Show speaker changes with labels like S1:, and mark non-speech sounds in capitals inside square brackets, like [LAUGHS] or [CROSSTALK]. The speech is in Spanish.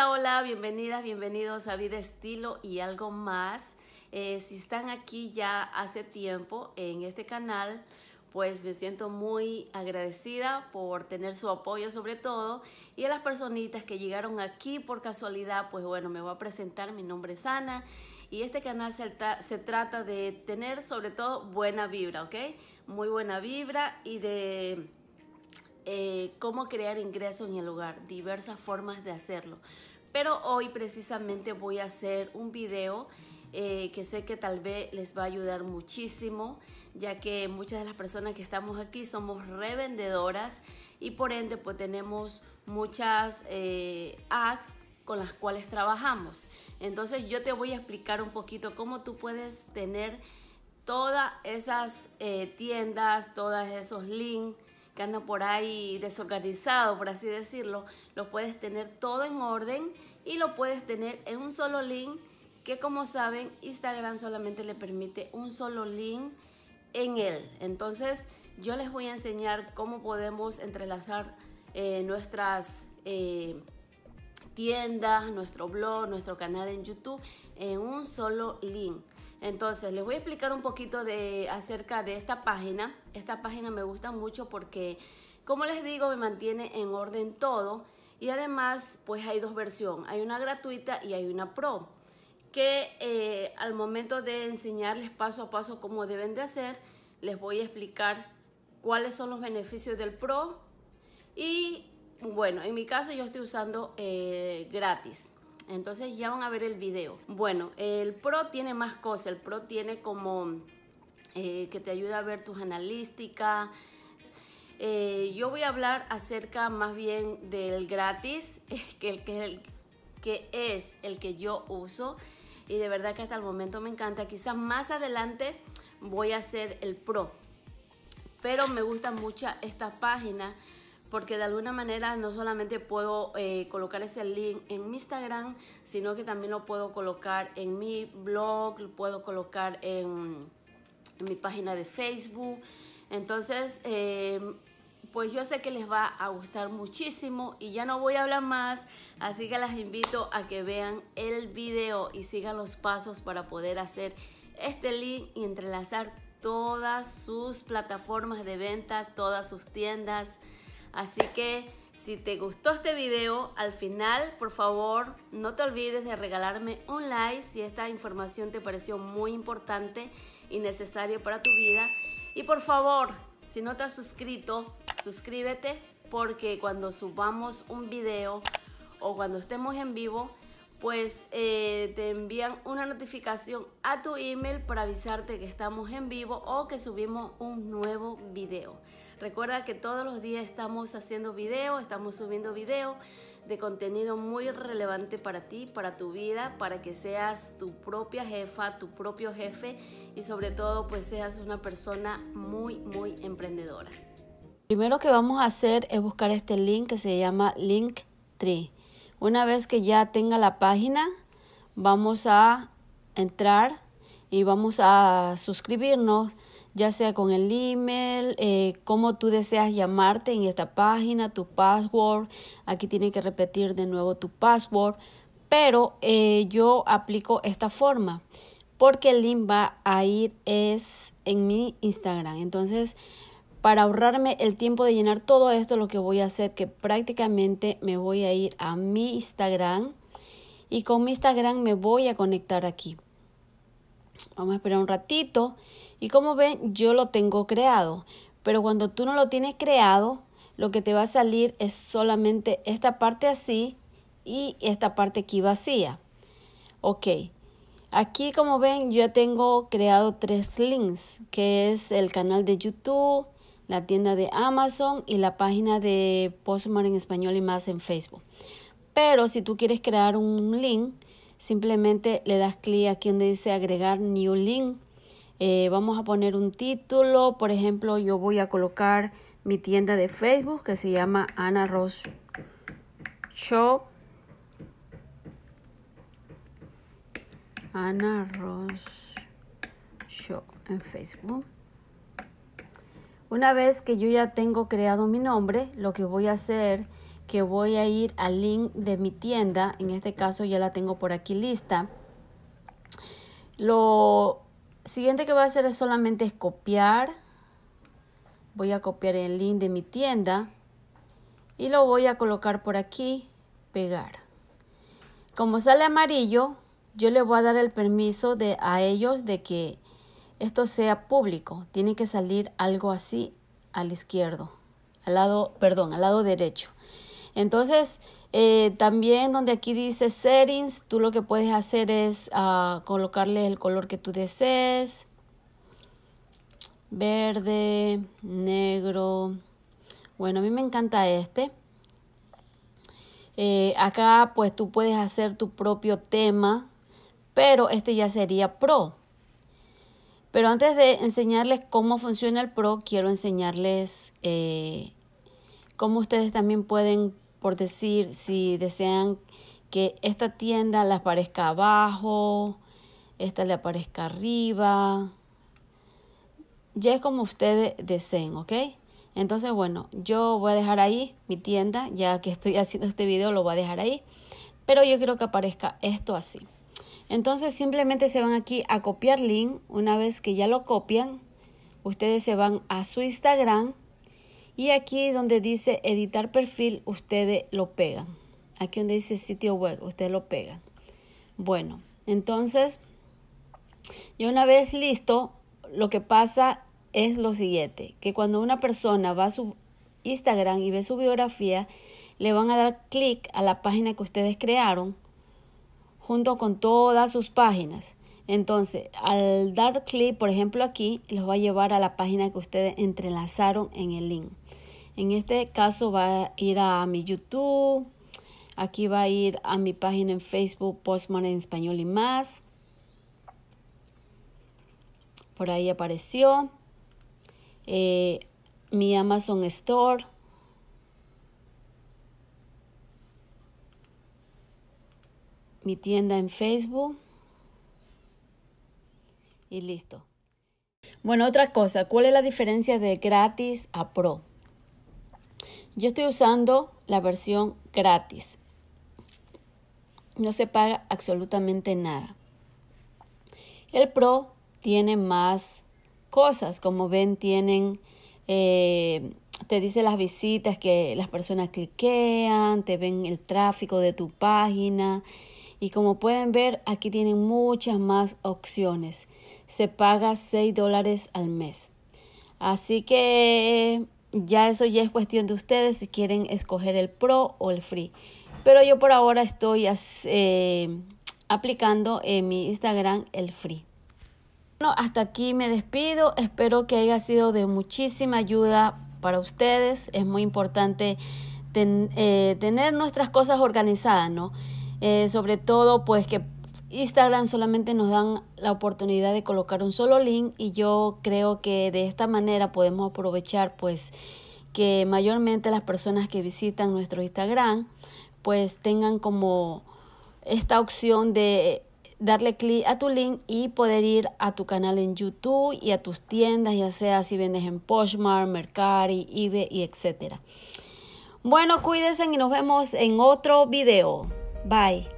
S1: Hola, hola, bienvenidas, bienvenidos a Vida Estilo y algo más. Eh, si están aquí ya hace tiempo en este canal, pues me siento muy agradecida por tener su apoyo sobre todo. Y a las personitas que llegaron aquí por casualidad, pues bueno, me voy a presentar, mi nombre es Ana y este canal se trata de tener sobre todo buena vibra, ¿ok? Muy buena vibra y de eh, cómo crear ingresos en el hogar, diversas formas de hacerlo. Pero hoy precisamente voy a hacer un video eh, que sé que tal vez les va a ayudar muchísimo, ya que muchas de las personas que estamos aquí somos revendedoras y por ende pues tenemos muchas eh, ads con las cuales trabajamos. Entonces yo te voy a explicar un poquito cómo tú puedes tener todas esas tiendas, todos esos links que por ahí desorganizado, por así decirlo, lo puedes tener todo en orden y lo puedes tener en un solo link, que como saben, Instagram solamente le permite un solo link en él. Entonces, yo les voy a enseñar cómo podemos entrelazar eh, nuestras eh, tiendas, nuestro blog, nuestro canal en YouTube en un solo link. Entonces, les voy a explicar un poquito de, acerca de esta página. Esta página me gusta mucho porque, como les digo, me mantiene en orden todo. Y además, pues hay dos versiones. Hay una gratuita y hay una pro. Que eh, al momento de enseñarles paso a paso cómo deben de hacer, les voy a explicar cuáles son los beneficios del pro. Y bueno, en mi caso yo estoy usando eh, gratis. Entonces ya van a ver el video. Bueno, el Pro tiene más cosas. El Pro tiene como eh, que te ayuda a ver tus analísticas. Eh, yo voy a hablar acerca más bien del gratis, [LAUGHS] que, el, que, que es el que yo uso. Y de verdad que hasta el momento me encanta. Quizás más adelante voy a hacer el Pro. Pero me gusta mucho esta página porque de alguna manera no solamente puedo eh, colocar ese link en mi Instagram, sino que también lo puedo colocar en mi blog, lo puedo colocar en, mi página de Facebook. Entonces, em, pues yo sé que les va a gustar muchísimo y ya no voy a hablar más, así que las invito a que vean el video y sigan los pasos para poder hacer este link y entrelazar todas sus plataformas de ventas, todas sus tiendas, Así que si te gustó este video, al final, por favor, no te olvides de regalarme un like si esta información te pareció muy importante y necesaria para tu vida. Y por favor, si no te has suscrito, suscríbete porque cuando subamos un video o cuando estemos en vivo, pues eh, te envían una notificación a tu email para avisarte que estamos en vivo o que subimos un nuevo video. Recuerda que todos los días estamos haciendo videos, estamos subiendo videos de contenido muy relevante para ti, para tu vida, para que seas tu propia jefa, tu propio jefe y sobre todo pues seas una persona muy, muy emprendedora. Primero que vamos a hacer es buscar este link que se llama Linktree. Una vez que ya tenga la página, vamos a entrar y vamos a suscribirnos ya sea con el email, eh, cómo tú deseas llamarte en esta página, tu password. Aquí tiene que repetir de nuevo tu password. Pero eh, yo aplico esta forma porque el link va a ir es en mi Instagram. Entonces, para ahorrarme el tiempo de llenar todo esto, lo que voy a hacer que prácticamente me voy a ir a mi Instagram y con mi Instagram me voy a conectar aquí. Vamos a esperar un ratito y como ven, yo lo tengo creado. Pero cuando tú no lo tienes creado, lo que te va a salir es solamente esta parte así y esta parte aquí vacía. Ok. Aquí como ven yo tengo creado tres links, que es el canal de YouTube, la tienda de Amazon y la página de Postmar en español y más en Facebook. Pero si tú quieres crear un link, simplemente le das clic aquí donde dice agregar new link eh, vamos a poner un título, por ejemplo, yo voy a colocar mi tienda de Facebook que se llama Ana Ross Show. Ana Ross Show en Facebook. Una vez que yo ya tengo creado mi nombre, lo que voy a hacer que voy a ir al link de mi tienda, en este caso ya la tengo por aquí lista. Lo siguiente que va a hacer es solamente copiar. Voy a copiar el link de mi tienda y lo voy a colocar por aquí, pegar. Como sale amarillo, yo le voy a dar el permiso de, a ellos de que esto sea público. Tiene que salir algo así al izquierdo, al lado, perdón, al lado derecho. Entonces, eh, también donde aquí dice settings, tú lo que puedes hacer es ah, colocarle el color que tú desees. Verde, negro. Bueno, a mí me encanta este. Eh, acá pues tú puedes hacer tu propio tema, pero este ya sería pro. Pero antes de enseñarles cómo funciona el pro, quiero enseñarles eh, cómo ustedes también pueden por decir si desean que esta tienda le aparezca abajo, esta le aparezca arriba. Ya es como ustedes deseen, ¿ok? Entonces, bueno, yo voy a dejar ahí mi tienda, ya que estoy [LAUGHS] haciendo este video, lo voy a dejar ahí. Pero yo quiero que aparezca esto así. Entonces, simplemente se van aquí a copiar link. Una vez que ya lo copian, ustedes se van a su Instagram y aquí donde dice editar perfil, ustedes lo pegan. Aquí donde dice sitio web, ustedes lo pegan. Bueno, entonces, y una vez listo, lo que pasa es lo siguiente, que cuando una persona va a su Instagram y ve su biografía, le van a dar clic a la página que ustedes crearon junto con todas sus páginas. Entonces, al dar clic, por ejemplo, aquí, los va a llevar a la página que ustedes entrelazaron en el link. En este caso va a ir a mi YouTube, aquí va a ir a mi página en Facebook, Postman en español y más. Por ahí apareció. Eh, mi Amazon Store. Mi tienda en Facebook y listo. Bueno, otra cosa, ¿cuál es la diferencia de gratis a pro? Yo estoy usando la versión gratis. No se paga absolutamente nada. El pro tiene más cosas, como ven, tienen, eh, te dice las visitas que las personas cliquean, te ven el tráfico de tu página, y como pueden ver, aquí tienen muchas más opciones. Se paga 6 dólares al mes. Así que ya eso ya es cuestión de ustedes si quieren escoger el Pro o el Free. Pero yo por ahora estoy eh, aplicando en mi Instagram el Free. Bueno, hasta aquí me despido. Espero que haya sido de muchísima ayuda para ustedes. Es muy importante eh, tener nuestras cosas organizadas, ¿no? Eh, sobre todo, pues que Instagram solamente nos dan la oportunidad de colocar un solo link y yo creo que de esta manera podemos aprovechar pues que mayormente las personas que visitan nuestro Instagram pues tengan como esta opción de darle clic a tu link y poder ir a tu canal en YouTube y a tus tiendas, ya sea si vendes en Poshmark, Mercari, eBay y etcétera. Bueno, cuídense y nos vemos en otro video. Bye.